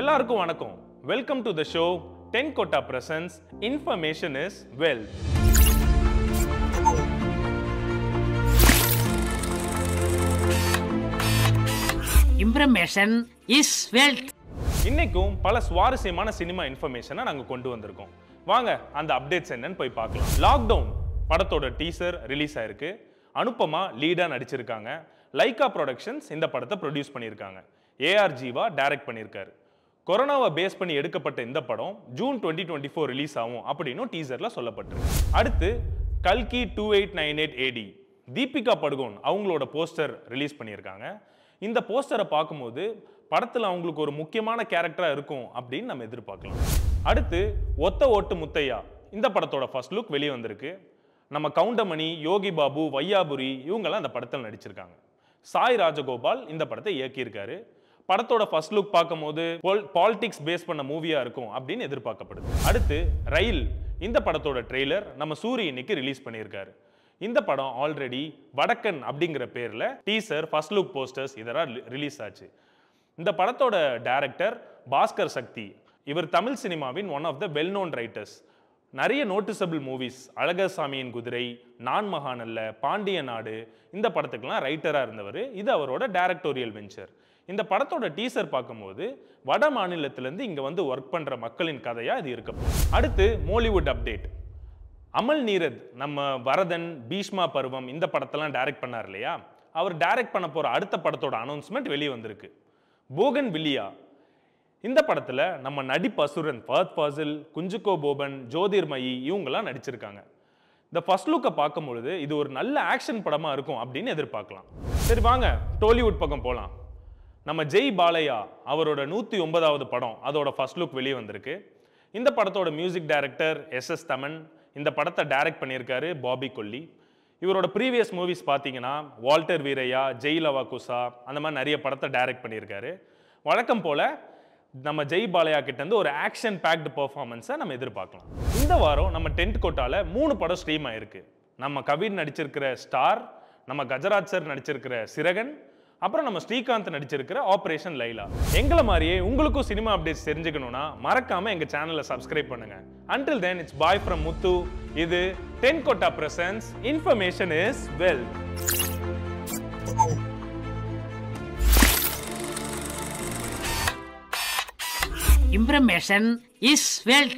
எல்லாருக்கும் வணக்கம் welcome to the show டென் கோட்டா presence information is wealth information is wealth இன்னைக்கும் பல சுவாரஸ்யமான சினிமா இன்ஃபர்மேஷனை நாங்கள் கொண்டு வந்திருக்கோம் வாங்க அந்த அப்டேட்ஸ் என்னன்னு போய் பார்க்கலாம் லாக்டவுன் படத்தோட டீசர் ரிலீஸ் ஆயிருக்கு அனுப்பமா லீடாக நடிச்சிருக்காங்க லைகா ப்ரொடக்ஷன்ஸ் இந்த படத்தை ப்ரொடியூஸ் பண்ணியிருக்காங்க ஏஆர் ஜீவா டைரக்ட் பண்ணியிருக்காரு கொரோனாவை பேஸ் பண்ணி எடுக்கப்பட்ட இந்த படம் June twenty twenty four release ஆகும் அப்படின்னு டீசரில் சொல்லப்பட்டிருக்கு அடுத்து கல்கி two eight nine eight AD Deepika Padukone அவங்களோட போஸ்டர் ரிலீஸ் பண்ணியிருக்காங்க இந்த போஸ்டரை பார்க்கும்போது படத்தில் அவங்களுக்கு ஒரு முக்கியமான கேரக்டராக இருக்கும் அப்படின்னு நம்ம எதிர்பார்க்கலாம் அடுத்து ஒத்த ஓட்டு முத்தையா இந்த படத்தோட ஃபர்ஸ்ட் லுக் வெளியே வந்திருக்கு நம்ம கவுண்டமணி யோகி பாபு வையாபுரி இவங்கெல்லாம் அந்த படத்தில் நடிச்சிருக்காங்க சாய் ராஜகோபால் இந்த படத்தை இயக்கியிருக்காரு படத்தோட ஃபர்ஸ்ட் லுக் பார்க்கும்போது பாலிடிக்ஸ் பேஸ் பண்ண மூவியா இருக்கும் அப்படின்னு எதிர்பார்க்கப்படுது அடுத்து ரயில் இந்த படத்தோட ட்ரெய்லர் நம்ம சூரிய இன்னைக்கு ரிலீஸ் பண்ணியிருக்காரு இந்த படம் ஆல்ரெடி வடக்கன் அப்படிங்கிற பேரில் டீசர் ஃபர்ஸ்ட் லுக் போஸ்டர்ஸ் இதெல்லாம் ரிலீஸ் ஆச்சு இந்த படத்தோட டேரக்டர் பாஸ்கர் சக்தி இவர் தமிழ் சினிமாவின் one of the well known writers நிறைய நோட்டிசபிள் மூவிஸ் அழகசாமியின் குதிரை நான் மகாநல்ல பாண்டிய நாடு இந்த படத்துக்கெல்லாம் ரைட்டராக இருந்தவர் இது அவரோட டைரக்டோரியல் வெஞ்சர் இந்த படத்தோட டீசர் பார்க்கும்போது வட மாநிலத்திலேருந்து இங்கே வந்து ஒர்க் பண்ணுற மக்களின் கதையாக இது இருக்க அடுத்து மோலிவுட் அப்டேட் அமல் நீரத் நம்ம வரதன் பீஷ்மா பருவம் இந்த படத்தெல்லாம் டைரக்ட் பண்ணார் இல்லையா அவர் டைரக்ட் பண்ண போகிற அடுத்த படத்தோட அனௌன்ஸ்மெண்ட் வெளியே வந்திருக்கு போகன் வில்லியா இந்த படத்தில் நம்ம நடிப்பு அசுரன் ஃபர்த் ஃபாசில் குஞ்சுகோ போபன் ஜோதிர்மயி இவங்கெல்லாம் நடிச்சிருக்காங்க இந்த ஃபர்ஸ்ட் லுக்கை பார்க்கும்பொழுது இது ஒரு நல்ல ஆக்ஷன் படமாக இருக்கும் அப்படின்னு எதிர்பார்க்கலாம் சரி வாங்க டோலிவுட் பக்கம் போகலாம் நம்ம ஜெய் பாலையா அவரோட நூற்றி ஒன்பதாவது படம் அதோட ஃபர்ஸ்ட் லுக் வெளியே வந்திருக்கு இந்த படத்தோட music director S S Thaman இந்த படத்தை டைரக்ட் பண்ணியிருக்காரு பாபி கொல்லி இவரோட ப்ரீவியஸ் மூவிஸ் பார்த்தீங்கன்னா வால்டர் வீரையா ஜெய் லவா அந்த மாதிரி நிறைய படத்தை டைரக்ட் பண்ணியிருக்காரு வழக்கம் போல் நம்ம ஜெய் பாலையா கிட்டேருந்து ஒரு ஆக்ஷன் பேக்டு பர்ஃபார்மன்ஸை நம்ம எதிர்பார்க்கலாம் இந்த வாரம் நம்ம டென்ட் கோட்டாவில் மூணு படம் ஸ்ட்ரீம் ஆயிருக்கு நம்ம கவின் நடிச்சிருக்கிற ஸ்டார் நம்ம கஜராஜ் சார் நடிச்சிருக்கிற சிறகன் அப்புறம் நம்ம ஸ்ரீகாந்த் நடிச்சிருக்கிற ஆப்ரேஷன் லைலா எங்களை மாதிரியே உங்களுக்கும் சினிமா அப்டேட்ஸ் தெரிஞ்சுக்கணும்னா மறக்காமல் எங்கள் சேனலை சப்ஸ்கிரைப் பண்ணுங்க until then it's bye from Muthu இது டென் கோட்டா பிரசன்ஸ் இன்ஃபர்மேஷன் இஸ் வெல்